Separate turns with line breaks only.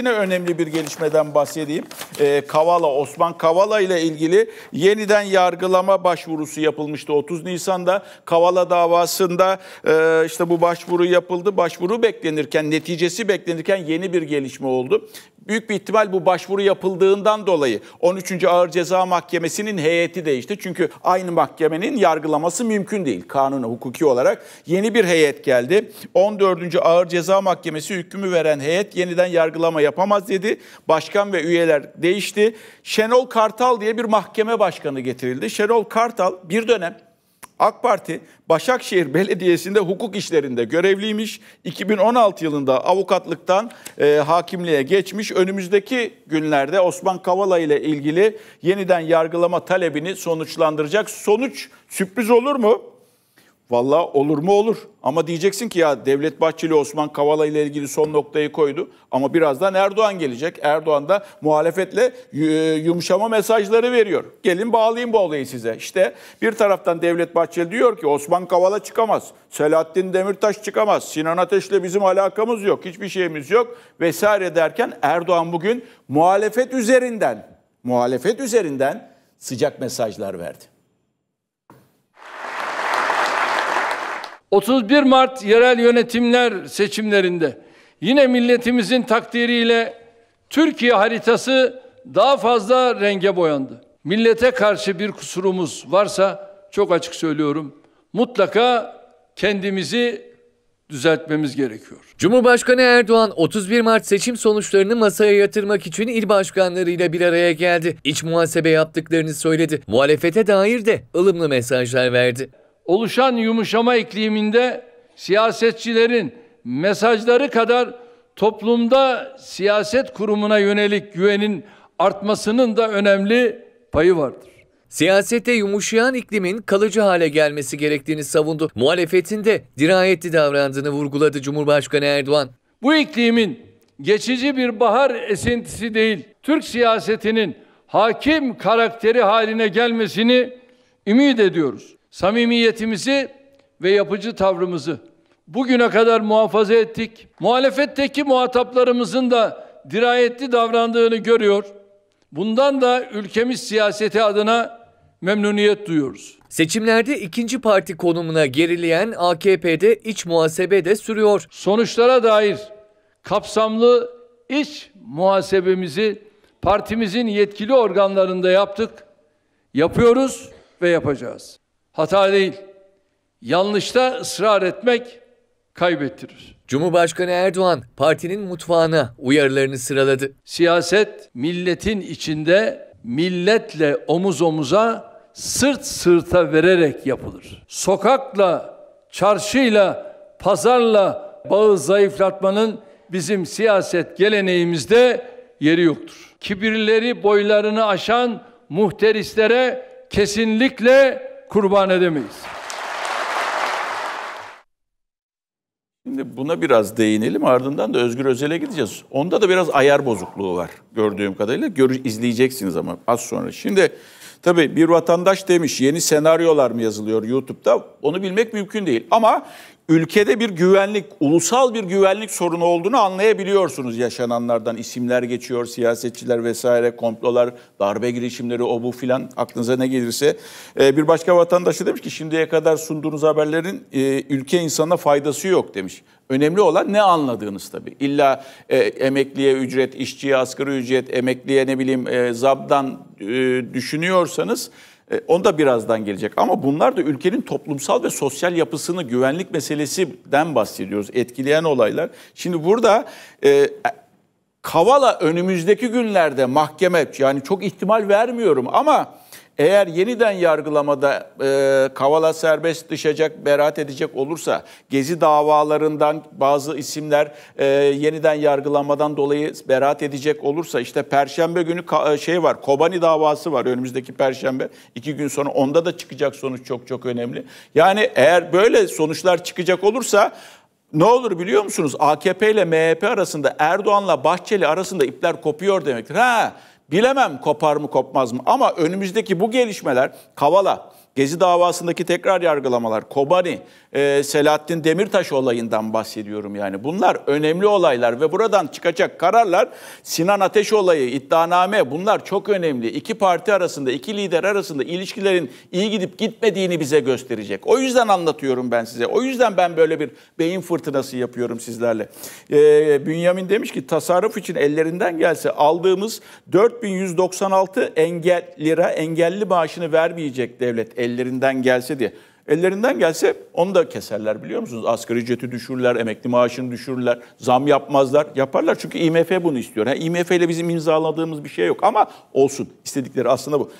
Yine önemli bir gelişmeden bahsedeyim. Ee, Kavala, Osman Kavala ile ilgili yeniden yargılama başvurusu yapılmıştı 30 Nisan'da. Kavala davasında e, işte bu başvuru yapıldı. Başvuru beklenirken, neticesi beklenirken yeni bir gelişme oldu. Büyük bir ihtimal bu başvuru yapıldığından dolayı 13. Ağır Ceza Mahkemesi'nin heyeti değişti. Çünkü aynı mahkemenin yargılaması mümkün değil kanuna hukuki olarak. Yeni bir heyet geldi. 14. Ağır Ceza Mahkemesi hükmü veren heyet yeniden yargılama yapamaz dedi. Başkan ve üyeler değişti. Şenol Kartal diye bir mahkeme başkanı getirildi. Şenol Kartal bir dönem AK Parti Başakşehir Belediyesi'nde hukuk işlerinde görevliymiş. 2016 yılında avukatlıktan e, hakimliğe geçmiş. Önümüzdeki günlerde Osman Kavala ile ilgili yeniden yargılama talebini sonuçlandıracak. Sonuç sürpriz olur mu? Valla olur mu olur. Ama diyeceksin ki ya Devlet Bahçeli Osman Kavala ile ilgili son noktayı koydu. Ama birazdan Erdoğan gelecek. Erdoğan da muhalefetle e, yumuşama mesajları veriyor. Gelin bağlayayım bu olayı size. İşte bir taraftan Devlet Bahçeli diyor ki Osman Kavala çıkamaz. Selahattin Demirtaş çıkamaz. Sinan Ateş'le bizim alakamız yok. Hiçbir şeyimiz yok vesaire derken Erdoğan bugün muhalefet üzerinden muhalefet üzerinden sıcak mesajlar verdi. 31
Mart yerel yönetimler seçimlerinde yine milletimizin takdiriyle Türkiye haritası daha fazla renge boyandı. Millete karşı bir kusurumuz varsa çok açık söylüyorum. Mutlaka kendimizi düzeltmemiz gerekiyor. Cumhurbaşkanı Erdoğan 31 Mart seçim sonuçlarını masaya yatırmak için il başkanlarıyla bir araya geldi. İç muhasebe yaptıklarını söyledi. Muhalefete dair de ılımlı mesajlar verdi oluşan yumuşama ikliminde siyasetçilerin mesajları kadar toplumda siyaset kurumuna yönelik güvenin artmasının da önemli payı vardır. Siyasete yumuşayan iklimin kalıcı hale gelmesi gerektiğini savundu. Muhalefetin de dirayetli davrandığını vurguladı Cumhurbaşkanı Erdoğan. Bu iklimin geçici bir bahar esintisi değil, Türk siyasetinin hakim karakteri haline gelmesini ümit ediyoruz samimiyetimizi ve yapıcı tavrımızı bugüne kadar muhafaza ettik. Muhalefetteki muhataplarımızın da dirayetli davrandığını görüyor. Bundan da ülkemiz siyaseti adına memnuniyet duyuyoruz. Seçimlerde ikinci parti konumuna gerileyen AKP'de iç muhasebe de sürüyor. Sonuçlara dair kapsamlı iç muhasebemizi partimizin yetkili organlarında yaptık, yapıyoruz ve yapacağız hata değil. Yanlışta ısrar etmek kaybettirir. Cumhurbaşkanı Erdoğan partinin mutfağına uyarılarını sıraladı. Siyaset milletin içinde milletle omuz omuza sırt sırta vererek yapılır. Sokakla, çarşıyla, pazarla bağı zayıflatmanın bizim siyaset geleneğimizde yeri yoktur. Kibirleri boylarını aşan muhterislere
kesinlikle kurban edemeyiz. Şimdi buna biraz değinelim ardından da Özgür Özel'e gideceğiz. Onda da biraz ayar bozukluğu var gördüğüm kadarıyla. Gör, izleyeceksiniz ama az sonra. Şimdi tabii bir vatandaş demiş yeni senaryolar mı yazılıyor YouTube'da onu bilmek mümkün değil. Ama ülkede bir güvenlik, ulusal bir güvenlik sorunu olduğunu anlayabiliyorsunuz yaşananlardan. isimler geçiyor, siyasetçiler vesaire, komplolar, darbe girişimleri, o bu filan aklınıza ne gelirse. Ee, bir başka vatandaşı demiş ki şimdiye kadar sunduğunuz haberlerin e, ülke insanına faydası yok demiş. Önemli olan ne anladığınız tabii. İlla e, emekliye ücret, işçiye asgari ücret, emekliye ne bileyim e, zabdan e, düşünüyorsanız e, da birazdan gelecek ama bunlar da ülkenin toplumsal ve sosyal yapısını güvenlik meselesinden bahsediyoruz. Etkileyen olaylar. Şimdi burada e, Kavala önümüzdeki günlerde mahkeme yani çok ihtimal vermiyorum ama eğer yeniden yargılamada e, Kavala serbest dışacak, beraat edecek olursa, Gezi davalarından bazı isimler e, yeniden yargılanmadan dolayı beraat edecek olursa, işte Perşembe günü ka- e, şey var, Kobani davası var önümüzdeki Perşembe. iki gün sonra onda da çıkacak sonuç çok çok önemli. Yani eğer böyle sonuçlar çıkacak olursa, ne olur biliyor musunuz? AKP ile MHP arasında, Erdoğan'la Bahçeli arasında ipler kopuyor demektir. Ha Bilemem kopar mı kopmaz mı ama önümüzdeki bu gelişmeler Kavala, Gezi davasındaki tekrar yargılamalar, Kobani, e, Selahattin Demirtaş olayından bahsediyorum yani. Bunlar önemli olaylar ve buradan çıkacak kararlar Sinan Ateş olayı, iddianame bunlar çok önemli. İki parti arasında, iki lider arasında ilişkilerin iyi gidip gitmediğini bize gösterecek. O yüzden anlatıyorum ben size. O yüzden ben böyle bir beyin fırtınası yapıyorum sizlerle. E, Bünyamin demiş ki tasarruf için ellerinden gelse aldığımız 4196 engel lira engelli maaşını vermeyecek devlet ellerinden gelse diye. Ellerinden gelse onu da keserler biliyor musunuz? Asgari ücreti düşürürler, emekli maaşını düşürürler, zam yapmazlar. Yaparlar çünkü IMF bunu istiyor. Yani IMF ile bizim imzaladığımız bir şey yok ama olsun. istedikleri aslında bu.